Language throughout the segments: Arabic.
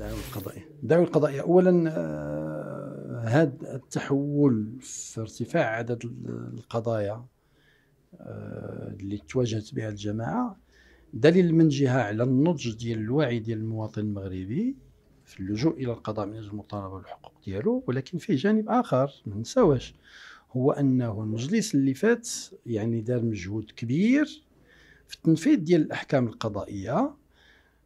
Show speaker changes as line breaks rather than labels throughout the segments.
الدعاوى القضائية الدعاوى القضائية أولا آه، هذا التحول في ارتفاع عدد القضايا آه، اللي تواجهت بها الجماعة دليل من جهة على النضج ديال الوعي ديال المواطن المغربي في اللجوء إلى القضاء من أجل المطالبة بالحقوق ديالو ولكن فيه جانب آخر ما نساوش هو أنه المجلس اللي فات يعني دار مجهود كبير في التنفيذ ديال الأحكام القضائية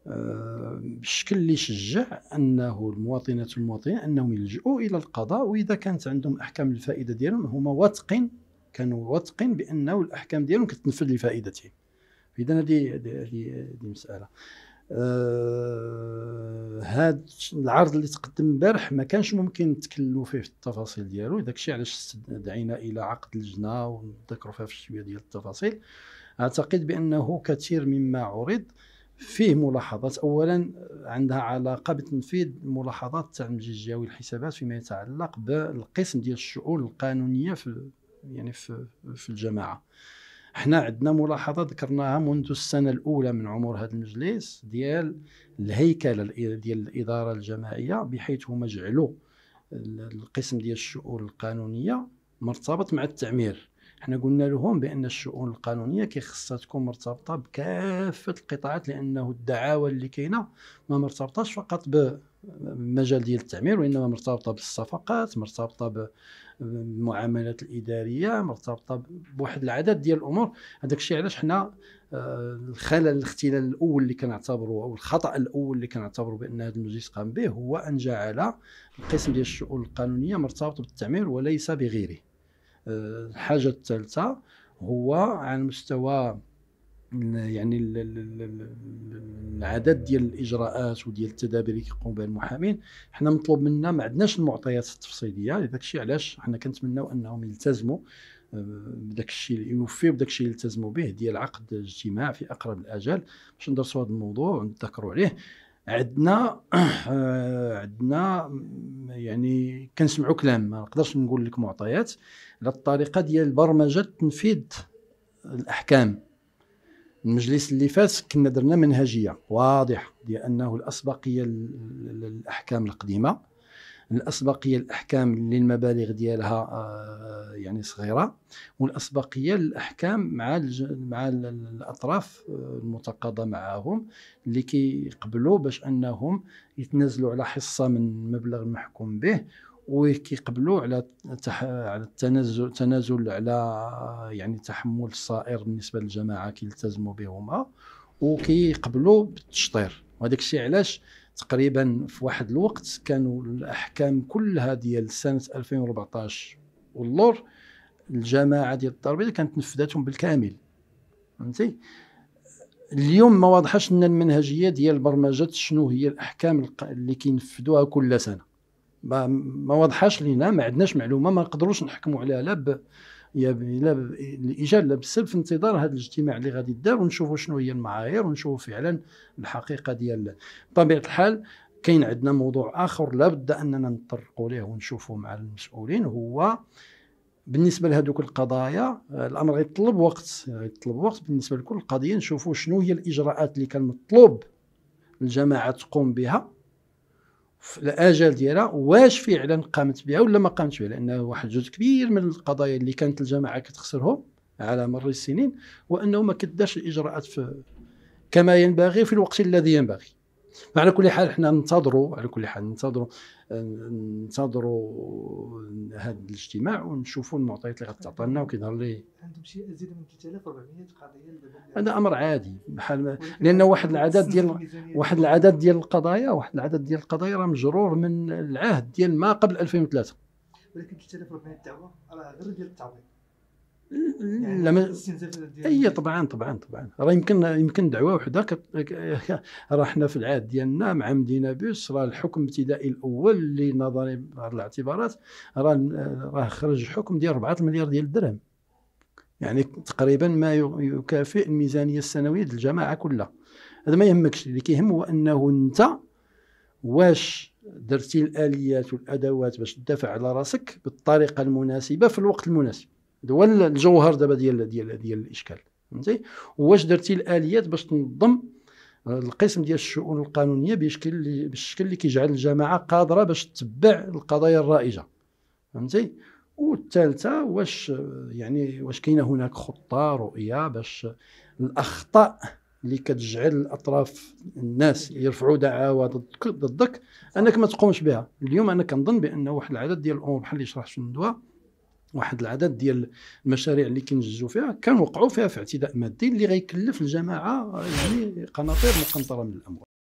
بشكل اللي يشجع انه المواطنات والمواطنين انهم يلجؤوا الى القضاء واذا كانت عندهم احكام الفائده ديالهم هما واثقين كانوا واثقين بانه الاحكام ديالهم كتنفذ لفائدتهم اذا هذه هذه مساله آه هذا العرض اللي تقدم امبارح ما كانش ممكن نتكلموا فيه في التفاصيل ديالو داك الشيء علاش دعينا الى عقد لجنه ونذكروا فيها في شويه ديال التفاصيل اعتقد بانه كثير مما عرض آه فيه ملاحظات اولا عندها علاقه بتنفيذ ملاحظات المجلس الجهوي الحسابات فيما يتعلق بالقسم ديال الشؤون القانونيه في يعني في, في الجماعه حنا عندنا ملاحظه ذكرناها منذ السنه الاولى من عمر هذا المجلس ديال الهيكله ديال الاداره الجماعيه بحيث هما جعلوا القسم ديال الشؤون القانونيه مرتبط مع التعمير حنا قلنا لهم بان الشؤون القانونيه كيخصها تكون مرتبطه بكافه القطاعات لانه الدعاوى اللي كاينه ما مرتبطاش فقط بمجال ديال التعمير وانما مرتبطه بالصفقات مرتبطه بالمعاملات الاداريه مرتبطه بواحد العدد ديال الامور هذاك الشيء علاش حنا آه، الخلل الاختلال الاول اللي كنعتبره او الخطا الاول اللي كنعتبره بان هذا المجلس قام به هو ان جعل القسم ديال الشؤون القانونيه مرتبط بالتعمير وليس بغيره الحاجه الثالثه هو على مستوى يعني العدد ديال الاجراءات وديال التدابير اللي كيقوم بها المحامين حنا مطلوب منا ما عندناش المعطيات التفصيليه لذاك الشيء علاش حنا كنتمناو انهم يلتزموا آه، بداك الشيء يوفيوا بداك الشيء يلتزموا به ديال عقد اجتماع في اقرب الاجل باش ندرسوا هذا الموضوع ونتذكروا عليه عندنا عندنا يعني كنسمعوا كلام ما نقدرش نقول لك معطيات على الطريقه ديال برمجه تنفيذ الاحكام المجلس اللي فات كنا درنا منهجيه واضحه ديال انه الاسبقيه للاحكام القديمه الاسبقيه الاحكام اللي المبالغ ديالها آه، يعني صغيره والاسبقيه الاحكام مع مع الاطراف آه، المتقاضى معهم اللي كيقبلوا باش انهم يتنازلوا على حصه من المبلغ المحكوم به وكيقبلوا على تح... على التنازل تنازل على آه، يعني تحمل الصائر بالنسبه للجماعه كيلتزموا بهما وكيقبلوا بالتشطير وهذاك الشيء علاش تقريبا في واحد الوقت كانوا الاحكام كلها ديال سنه 2014 واللور الجماعه ديال التربيه كانت نفذتهم بالكامل فهمتي اليوم ما واضحش لنا المنهجيه ديال البرمجه شنو هي الاحكام اللي كينفذوها كل سنه ما واضحش لينا ما عندناش معلومه ما نقدروش نحكموا عليها لا الاجا في انتظار هذا الاجتماع اللي غادي يدار ونشوفوا شنو هي المعايير ونشوفوا فعلا الحقيقه ديال بطبيعه الحال كاين عندنا موضوع اخر لابد اننا نطرقوا ليه ونشوفوا مع المسؤولين هو بالنسبه لهذوك القضايا الامر يطلب وقت يطلب وقت بالنسبه لكل قضيه نشوفوا شنو هي الاجراءات اللي كان مطلوب الجماعه تقوم بها في الاجال ديالها واش فعلا قامت بها ولا ما قامتش بها لانه واحد جزء كبير من القضايا اللي كانت الجماعه كتخسرهم على مر السنين وانه ما كداش الاجراءات في كما ينبغي في الوقت الذي ينبغي على كل حال حنا ننتظروا على كل حال ننتظروا ننتظروا هذا الاجتماع ونشوفوا المعطيات اللي غتعطى لنا وكيظهر لي عندهم شي ازيد من 3400 قضيه هذا امر عادي بحال ما لان واحد العدد ديال واحد العدد ديال القضايا واحد العدد ديال القضايا راه مجرور من العهد ديال ما قبل 2003 ولكن 3400 دعوه راه غير ديال التعويض يعني اي طبعا طبعا طبعا راه يمكن يمكن دعوه وحده راه حنا في العهد ديالنا مع مدينه بوس راه الحكم الابتدائي الاول اللي نظري بعض الاعتبارات راه راه خرج حكم ديال 4 مليار ديال الدرهم يعني تقريبا ما يكافئ الميزانيه السنويه للجماعه كلها هذا ما يهمكش اللي كيهم هو انه انت واش درتي الاليات والادوات باش تدافع على راسك بالطريقه المناسبه في الوقت المناسب هذا هو الجوهر دابا ديال ديال ديال الاشكال فهمتي واش درتي الاليات باش تنظم القسم ديال الشؤون القانونيه بشكل بالشكل اللي كيجعل الجماعه قادره باش تتبع القضايا الرائجه فهمتي والثالثه واش يعني واش كاينه هناك خطه رؤيه باش الاخطاء اللي كتجعل الاطراف الناس يرفعوا دعاوى ضدك ضدك انك ما تقومش بها اليوم انا كنظن بان واحد العدد ديال الامور بحال اللي شرحت في الندوه واحد العدد ديال المشاريع اللي كنجزوا فيها كانوا وقعوا فيها في اعتداء مادي اللي غيكلف الجماعه يعني قناطير مقنطره من الاموال